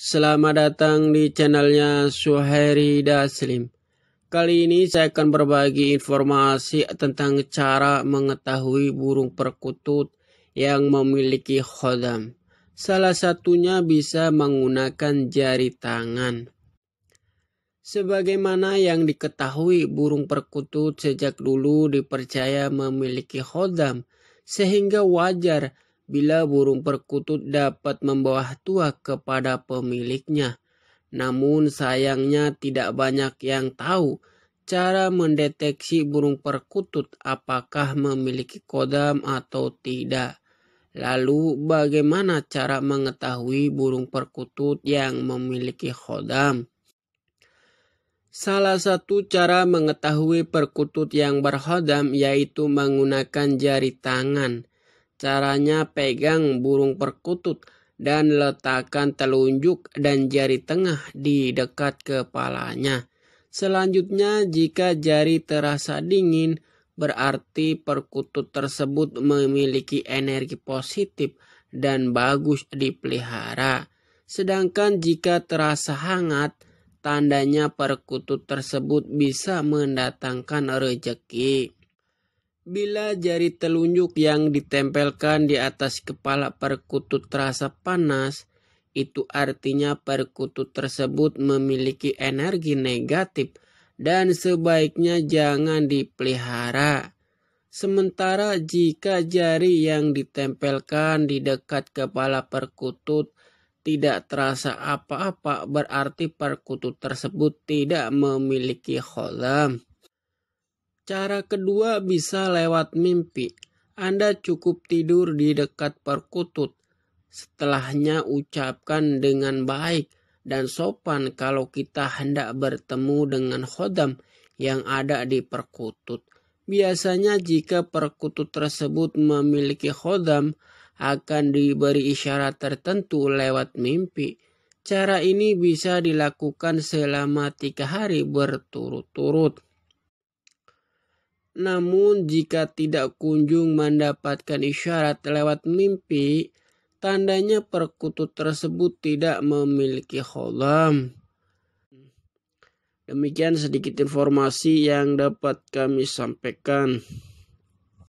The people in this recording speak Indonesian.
Selamat datang di channelnya Suheri Daslim. Kali ini saya akan berbagi informasi tentang cara mengetahui burung perkutut yang memiliki khodam. Salah satunya bisa menggunakan jari tangan. Sebagaimana yang diketahui burung perkutut sejak dulu dipercaya memiliki khodam sehingga wajar bila burung perkutut dapat membawa tua kepada pemiliknya. Namun sayangnya tidak banyak yang tahu cara mendeteksi burung perkutut apakah memiliki kodam atau tidak. Lalu bagaimana cara mengetahui burung perkutut yang memiliki kodam? Salah satu cara mengetahui perkutut yang berkhodam yaitu menggunakan jari tangan. Caranya pegang burung perkutut dan letakkan telunjuk dan jari tengah di dekat kepalanya. Selanjutnya, jika jari terasa dingin, berarti perkutut tersebut memiliki energi positif dan bagus dipelihara. Sedangkan jika terasa hangat, tandanya perkutut tersebut bisa mendatangkan rejeki. Bila jari telunjuk yang ditempelkan di atas kepala perkutut terasa panas, itu artinya perkutut tersebut memiliki energi negatif dan sebaiknya jangan dipelihara. Sementara jika jari yang ditempelkan di dekat kepala perkutut tidak terasa apa-apa berarti perkutut tersebut tidak memiliki kolam. Cara kedua bisa lewat mimpi. Anda cukup tidur di dekat perkutut. Setelahnya ucapkan dengan baik dan sopan kalau kita hendak bertemu dengan khodam yang ada di perkutut. Biasanya jika perkutut tersebut memiliki khodam akan diberi isyarat tertentu lewat mimpi. Cara ini bisa dilakukan selama tiga hari berturut-turut. Namun jika tidak kunjung mendapatkan isyarat lewat mimpi, tandanya perkutut tersebut tidak memiliki kholam. Demikian sedikit informasi yang dapat kami sampaikan.